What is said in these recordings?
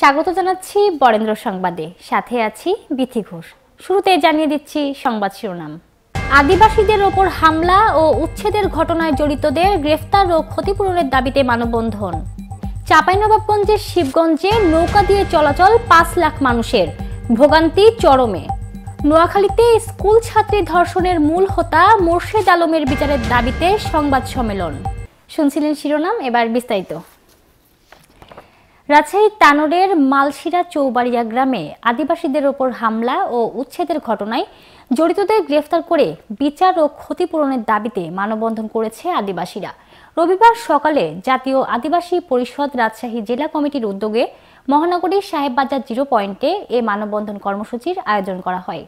স্বাগত জানাচ্ছি বরেন্দ্র সংবাদে সাথে আছি বিথি ঘোষ শুরুতে জানিয়ে দিচ্ছি সংবাদ শিরোনাম আদিবাসীদের ওপর হামলা ও উচ্ছেদের ঘটনায় জড়িতদের গ্রেফতার ও ক্ষতিপূরণের দাবিতে মানববন্ধন চাঁপাইনবাবগঞ্জের শিবগঞ্জে নৌকা দিয়ে চলাচল পাঁচ লাখ মানুষের ভোগান্তি চরমে নোয়াখালীতে স্কুল ছাত্রী ধর্ষণের মূল হোতা মোর্শেদ আলমের বিচারের দাবিতে সংবাদ সম্মেলন শুনছিলেন শিরোনাম এবার বিস্তারিত রাজশাহী তানোরের মালশিরা চৌবাড়িয়া গ্রামে আদিবাসীদের ওপর হামলা ও উচ্ছেদের ঘটনায় জড়িতদের গ্রেফতার করে বিচার ও ক্ষতিপূরণের দাবিতে মানববন্ধন করেছে আদিবাসীরা রবিবার সকালে জাতীয় আদিবাসী পরিষদ রাজশাহী জেলা কমিটির উদ্যোগে মহানগরীর সাহেববাজার জিরো পয়েন্টে এ মানববন্ধন কর্মসূচির আয়োজন করা হয়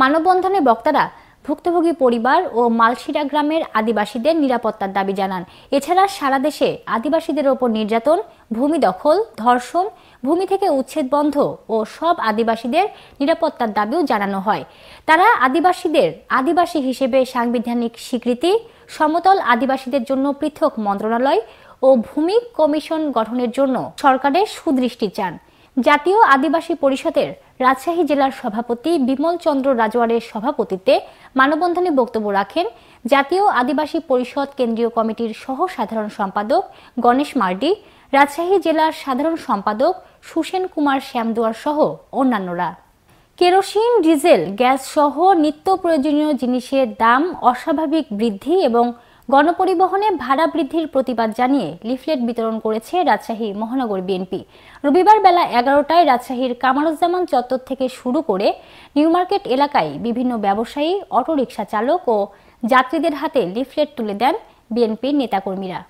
মানববন্ধনে বক্তারা ভুক্তভোগী পরিবার ও মালশিরা গ্রামের আদিবাসীদের নিরাপত্তার দাবি জানান এছাড়া সারা দেশে আদিবাসীদের ওপর নির্যাতন ভূমি দখল ধর্ষণ ভূমি থেকে উচ্ছেদ বন্ধ ও সব আদিবাসীদের নিরাপত্তার দাবিও জানানো হয় তারা আদিবাসীদের আদিবাসী হিসেবে সাংবিধানিক স্বীকৃতি সমতল আদিবাসীদের জন্য পৃথক মন্ত্রণালয় ও ভূমি কমিশন গঠনের জন্য সরকারের সুদৃষ্টি চান জাতীয় আদিবাসী পরিষদের রাজশাহী জেলার সভাপতি বিমল চন্দ্র রাজওয়ারের সভাপতিত্বে মানববন্ধনে বক্তব্য রাখেন জাতীয় আদিবাসী পরিষদ কেন্দ্রীয় কমিটির সহ সাধারণ সম্পাদক গণেশ মার্ডি রাজশাহী জেলার সাধারণ সম্পাদক সুসেন কুমার শ্যামদুয়ার সহ অন্যান্যরা কেরোসিন ডিজেল গ্যাস সহ নিত্য প্রয়োজনীয় জিনিসের দাম অস্বাভাবিক বৃদ্ধি এবং গণপরিবহনে ভাড়া বৃদ্ধির প্রতিবাদ জানিয়ে লিফলেট বিতরণ করেছে রাজশাহী মহানগর বিএনপি রবিবার বেলা এগারোটায় রাজশাহীর কামারুজ্জামান চত্বর থেকে শুরু করে নিউমার্কেট এলাকায় বিভিন্ন ব্যবসায়ী অটোরিকশা চালক ও যাত্রীদের হাতে লিফলেট তুলে দেন বিএনপির নেতাকর্মীরা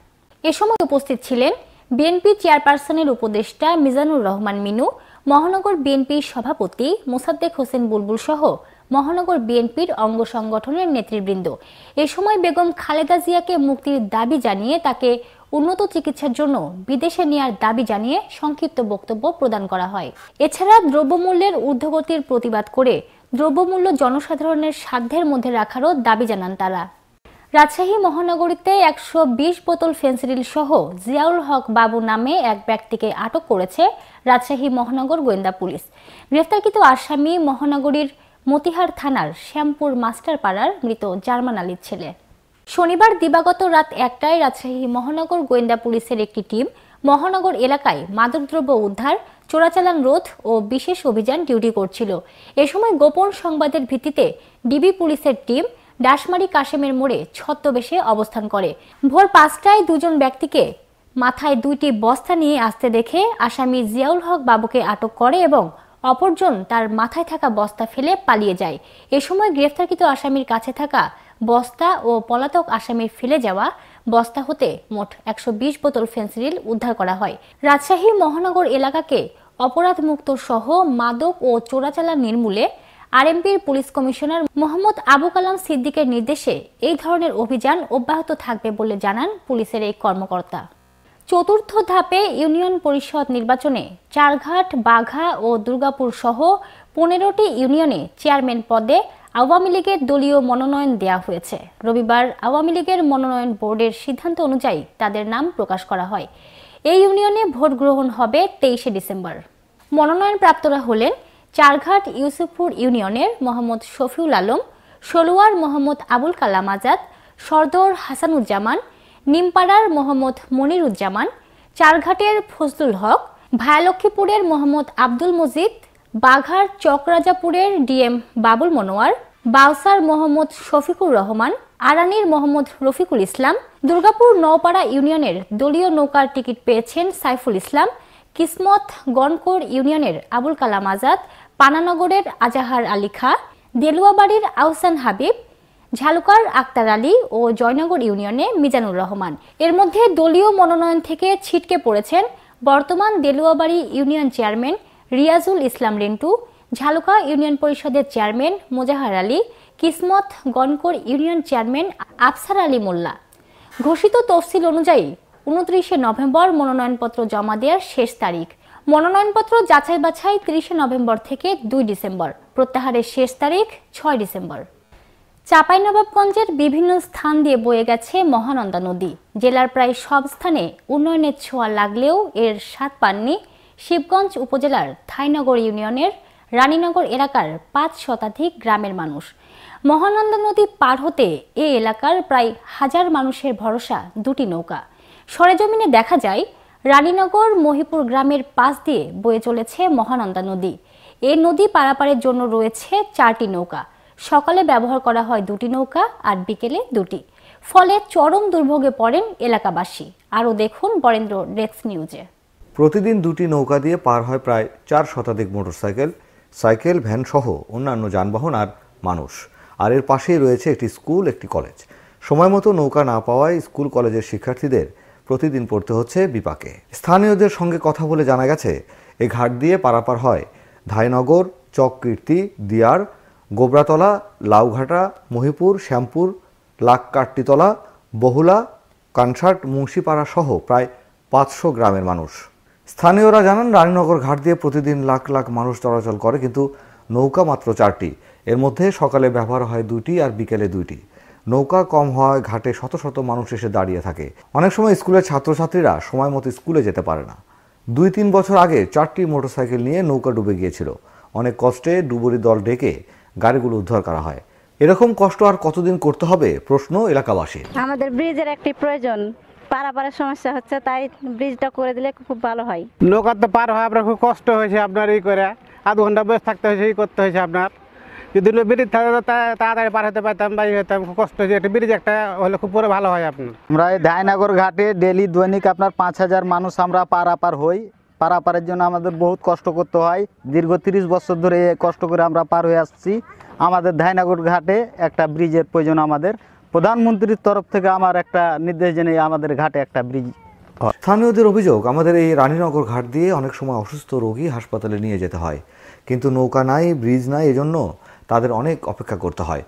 এ সময় উপস্থিত ছিলেন বিএনপি চেয়ারপারসনের উপদেষ্টা মিজানুর রহমান মিনু মহানগর বিএনপির সভাপতি মোসাদ্দেক হোসেন বুলবুল সহ মহানগর বিএনপির অঙ্গ সংগঠনের নেতৃবৃন্দ এ সময় বেগম খালেদা জিয়াকে মুক্তির দাবি জানিয়ে তাকে উন্নত চিকিৎসার জন্য বিদেশে নেয়ার দাবি জানিয়ে সংক্ষিপ্ত বক্তব্য প্রদান করা হয় এছাড়া দ্রব্যমূল্যের ঊর্ধ্বগতির প্রতিবাদ করে দ্রব্যমূল্য জনসাধারণের সাধ্যের মধ্যে রাখারও দাবি জানান তারা রাজশাহী মহানগরীতে একশো বিশ বোতল ফেন্সিডিল সহ জিয়াউল হক বাবু নামে এক ব্যক্তিকে আটক করেছে রাজশাহী মহানগর গোয়েন্দা পুলিশ গ্রেফতারকৃত আসামি মহানগরীর মতিহার থানার শ্যামপুর মাস্টারপাড়ার মৃত জার্মান আলীর ছেলে শনিবার দিবাগত রাত একটায় রাজশাহী মহানগর গোয়েন্দা পুলিশের একটি টিম মহানগর এলাকায় মাদকদ্রব্য উদ্ধার চোরাচালান রোধ ও বিশেষ অভিযান ডিউটি করছিল এ সময় গোপন সংবাদের ভিত্তিতে ডিবি পুলিশের টিম ডাশমারি কাশেমের মোড়ে ছত্রবেশে অবস্থান করে ভোর পাঁচটায় দুজন ব্যক্তিকে মাথায় দুইটি বস্তা নিয়ে আসতে দেখে আসামি জিয়াউল হক বাবুকে আটক করে এবং অপরজন তার মাথায় থাকা বস্তা ফেলে পালিয়ে যায় এ সময় গ্রেফতারকৃত আসামির কাছে থাকা বস্তা ও পলাতক আসামির ফেলে যাওয়া বস্তা হতে মোট একশো বোতল ফেন্সিডিল উদ্ধার করা হয় রাজশাহী মহানগর এলাকাকে অপরাধমুক্ত সহ মাদক ও চোরাচালান নির্মূলে আরএমপির পুলিশ কমিশনার মোহাম্মদ আবু কালাম সিদ্দিকের নির্দেশে এই ধরনের অভিযান অব্যাহত থাকবে বলে জানান পুলিশের এই কর্মকর্তা চতুর্থ ধাপে ইউনিয়ন পরিষদ নির্বাচনে চারঘাট বাঘা ও দুর্গাপুর সহ পনেরোটি ইউনিয়নে চেয়ারম্যান পদে আওয়ামী লীগের দলীয় মনোনয়ন দেয়া হয়েছে রবিবার আওয়ামী লীগের মনোনয়ন বোর্ডের সিদ্ধান্ত অনুযায়ী তাদের নাম প্রকাশ করা হয় এই ইউনিয়নে ভোট গ্রহণ হবে তেইশে ডিসেম্বর মনোনয়নপ্রাপ্তরা হলেন চারঘাট ইউসুফপুর ইউনিয়নের মোহাম্মদ শফিউল আলম সলুয়ার মোহাম্মদ আবুল কালাম আজাদ সরদর হাসানুজ্জামান নিমপাড়ার মোহাম্মদ মনিরুজ্জামান চারঘাটের ফজলুল হক ভায়ালক্ষীপুরের মোহাম্মদ আব্দুল মজিদ বাঘার চকরাজাপুরের ডিএম বাবুল মনোয়ার বাউসার মোহাম্মদ শফিকুর রহমান আরানির মোহাম্মদ রফিকুল ইসলাম দুর্গাপুর নওপাড়া ইউনিয়নের দলীয় নৌকার টিকিট পেয়েছেন সাইফুল ইসলাম কিসমত গনকোর ইউনিয়নের আবুল কালাম আজাদ পানানগরের আজাহার আলী খা দেলুয়াবাড়ির আহসান হাবিব ঝালুকার আক্তার আলী ও জয়নগর ইউনিয়নে মিজানুর রহমান এর মধ্যে দলীয় মনোনয়ন থেকে ছিটকে পড়েছেন বর্তমান Deluabari union chairman Riazul Islam Rintu Jhaluka union পরিষদের chairman Mozahar Ali Kismat Gonokor union chairman Afsar Ali Molla ঘোষিত তফসিল অনুযায়ী উনত্রিশে নভেম্বর মনোনয়নপত্র জমা দেওয়ার শেষ তারিখ মনোনয়নপত্র যাচাই বাছাই তিরিশে নভেম্বর থেকে দুই ডিসেম্বর প্রত্যাহারের শেষ তারিখ ছয় ডিসেম্বর চাঁপাইনবাবগঞ্জের বিভিন্ন স্থান দিয়ে বয়ে গেছে মহানন্দা নদী জেলার প্রায় সব স্থানে উন্নয়নের ছোঁয়া লাগলেও এর স্বাদ পাননি শিবগঞ্জ উপজেলার থাইনগর ইউনিয়নের রানীনগর এলাকার পাঁচ শতাধিক গ্রামের মানুষ মহানন্দা নদী পার হতে এ এলাকার প্রায় হাজার মানুষের ভরসা দুটি নৌকা সরেজমিনে দেখা যায় রানীনগর মহিপুর গ্রামের পাশ দিয়ে বয়ে চলেছে মহানন্দা নদী এ নদী পারাপারের জন্য রয়েছে চারটি নৌকা সকালে ব্যবহার করা হয় দুটি নৌকা আর বিকেলে দুটি ফলে চরম দুর্ভোগে পড়েন এলাকাবাসী আরও দেখুন বরেন্দ্র ডেস্ক নিউজে প্রতিদিন দুটি নৌকা দিয়ে পার হয় প্রায় চার শতাধিক মোটরসাইকেল সাইকেল ভ্যান সহ অন্যান্য যানবাহন আর মানুষ আর এর পাশেই রয়েছে একটি স্কুল একটি কলেজ সময় মতো নৌকা না পাওয়ায় স্কুল কলেজের শিক্ষার্থীদের প্রতিদিন পড়তে হচ্ছে বিপাকে স্থানীয়দের সঙ্গে কথা বলে জানা গেছে এ ঘাট দিয়ে পারাপার হয় ধাইনগর চক কীর্তি দিয়ার গোবরাতলা লাউঘাটা মহিপুর শ্যামপুর লাকাট্টিতলা বহুলা কানসার্ট মুন্সিপাড়া সহ প্রায় পাঁচশো গ্রামের মানুষ স্থানীয়রা জানান রানীনগর ঘাট দিয়ে প্রতিদিন লাখ লাখ মানুষ চলাচল করে কিন্তু নৌকা মাত্র চারটি এর মধ্যে সকালে ব্যবহার হয় দুটি আর বিকেলে দুইটি নৌকা কম হওয়ায় ঘাটে শত শত মানুষ এসে দাঁড়িয়ে থাকে অনেক সময় স্কুলের ছাত্রছাত্রীরা সময় মতো স্কুলে যেতে পারে না দুই তিন বছর আগে চারটি মোটরসাইকেল নিয়ে নৌকা ডুবে গিয়েছিল অনেক কষ্টে ডুবুরি দল ডেকে গাড়িগুলো উদ্ধার করা হয় এরকম কষ্ট আর কতদিন করতে হবে প্রশ্ন এলাকাবাসীর আমাদের ব্রিজের একটি প্রয়োজন পারাপারের সমস্যা হচ্ছে তাই ব্রিজটা করে দিলে খুব ভালো হয় লোক আর তো পার হয় আপনার খুব কষ্ট হয়েছে আপনার এই করে আধ ঘন্টা বসে থাকতে হয়েছে এই করতে হয়েছে আপনার যদি ব্রিজ থাকে তাড়াতাড়ি পার হতে পারতাম বা হতাম খুব কষ্ট হয়েছে একটা ব্রিজ একটা হলে খুব পরে ভালো হয় আপনার আমরা এই ধায়নগর ঘাটে ডেলি দৈনিক আপনার পাঁচ হাজার মানুষ আমরা পারাপার হই পারাপারের জন্য আমাদের বহুত কষ্ট করতে হয় দীর্ঘ তিরিশ বছর ধরে কষ্ট করে আমরা পার হয়ে আসছি আমাদের ধাইনাগর ঘাটে একটা ব্রিজের প্রয়োজন আমাদের প্রধানমন্ত্রীর তরফ থেকে আমার একটা নির্দেশ জেনে আমাদের ঘাটে একটা ব্রিজ স্থানীয়দের অভিযোগ আমাদের এই রানীনগর ঘাট দিয়ে অনেক সময় অসুস্থ রোগী হাসপাতালে নিয়ে যেতে হয় কিন্তু নৌকা নাই ব্রিজ নাই এজন্য তাদের অনেক অপেক্ষা করতে হয়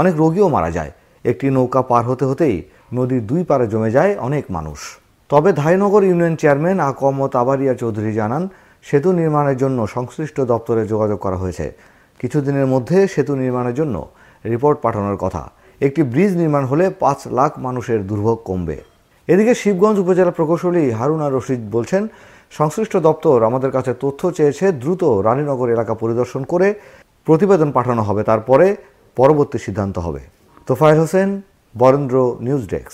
অনেক রোগীও মারা যায় একটি নৌকা পার হতে হতেই নদীর দুই পারে জমে যায় অনেক মানুষ তবে ধাইনগর ইউনিয়ন চেয়ারম্যান আকমত আবারিয়া চৌধুরী জানান সেতু নির্মাণের জন্য সংশ্লিষ্ট দপ্তরে যোগাযোগ করা হয়েছে কিছুদিনের মধ্যে সেতু নির্মাণের জন্য রিপোর্ট পাঠানোর কথা একটি ব্রিজ নির্মাণ হলে পাঁচ লাখ মানুষের দুর্ভোগ কমবে এদিকে শিবগঞ্জ উপজেলা প্রকৌশলী হারুনা রশিদ বলছেন সংশ্লিষ্ট দপ্তর আমাদের কাছে তথ্য চেয়েছে দ্রুত রানীনগর এলাকা পরিদর্শন করে প্রতিবেদন পাঠানো হবে তারপরে পরবর্তী সিদ্ধান্ত হবে তোফায়েল হোসেন বরেন্দ্র নিউজ ডেস্ক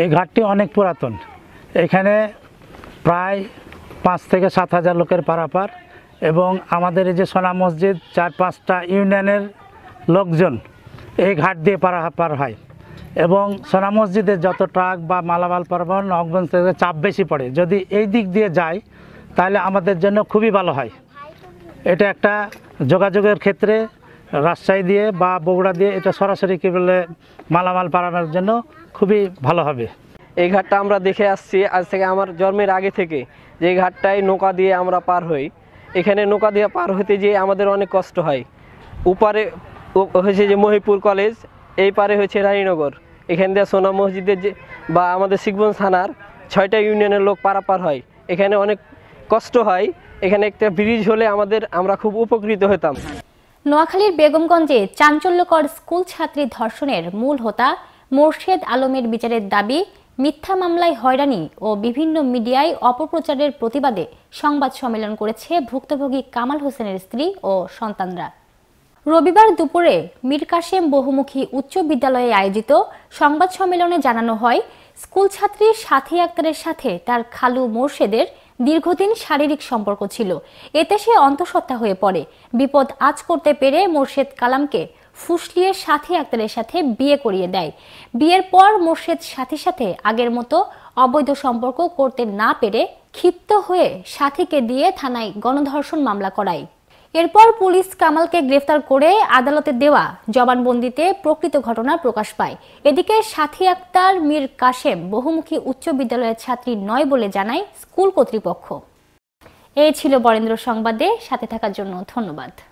এই ঘাটটি অনেক পুরাতন এখানে প্রায় পাঁচ থেকে সাত হাজার লোকের পারাপার এবং আমাদের এই যে সোনা মসজিদ চার পাঁচটা ইউনিয়নের লোকজন এই ঘাট দিয়ে পারাপার হয় এবং সোনা মসজিদে যত ট্রাক বা মালামাল পারবন নগঞ্জ থেকে চাপ বেশি পড়ে যদি এই দিক দিয়ে যায় তাহলে আমাদের জন্য খুবই ভালো হয় এটা একটা যোগাযোগের ক্ষেত্রে রাজশাহী দিয়ে বা বগুড়া দিয়ে এটা সরাসরি বলে মালামাল পাড়ানোর জন্য খুবই ভালো হবে এই ঘাটটা আমরা দেখে আসছি আজ থেকে আমার জন্মের আগে থেকে যে ঘাটটায় নৌকা দিয়ে আমরা পার হই এখানে নৌকা দিয়ে পার হতে যেয়ে আমাদের অনেক কষ্ট হয় উপারে হয়েছে যে মহিপুর কলেজ এই পারে হয়েছে রানীনগর এখান দিয়ে সোনা মসজিদের যে বা আমাদের শিখবন থানার ছয়টা ইউনিয়নের লোক পারাপার হয় এখানে অনেক কষ্ট হয় এখানে একটা ব্রিজ হলে আমাদের আমরা খুব উপকৃত হতাম নোয়াখালীর বেগমগঞ্জে চাঞ্চল্যকর স্কুল ছাত্রী ধর্ষণের মূল হোতা মোর্শেদ আলমের বিচারের দাবি মিথ্যা মামলায় হয়রানি ও বিভিন্ন মিডিয়ায় অপপ্রচারের প্রতিবাদে সংবাদ সম্মেলন করেছে ভুক্তভোগী কামাল হোসেনের স্ত্রী ও সন্তানরা রবিবার দুপুরে মীর কাশেম বহুমুখী উচ্চ বিদ্যালয়ে আয়োজিত সংবাদ সম্মেলনে জানানো হয় স্কুল ছাত্রী সাথী আক্তারের সাথে তার খালু মোর্শেদের দীর্ঘদিন শারীরিক সম্পর্ক ছিল এতে সে অন্তঃসত্ত্বা হয়ে পড়ে বিপদ আজ করতে পেরে মোর্শেদ কালামকে ফুসলিয়ের সাথী আক্তারের সাথে বিয়ে করিয়ে দেয় বিয়ের পর মোর্শেদ সাথে সাথে আগের মতো অবৈধ সম্পর্ক করতে না পেরে ক্ষিপ্ত হয়ে সাথীকে দিয়ে থানায় গণধর্ষণ মামলা করায় এরপর পুলিশ কামালকে গ্রেফতার করে আদালতে দেওয়া জবানবন্দিতে প্রকৃত ঘটনা প্রকাশ পায় এদিকে সাথী আক্তার মীর কাশেম বহুমুখী উচ্চ বিদ্যালয়ের ছাত্রী নয় বলে জানায় স্কুল কর্তৃপক্ষ এই ছিল বরেন্দ্র সংবাদে সাথে থাকার জন্য ধন্যবাদ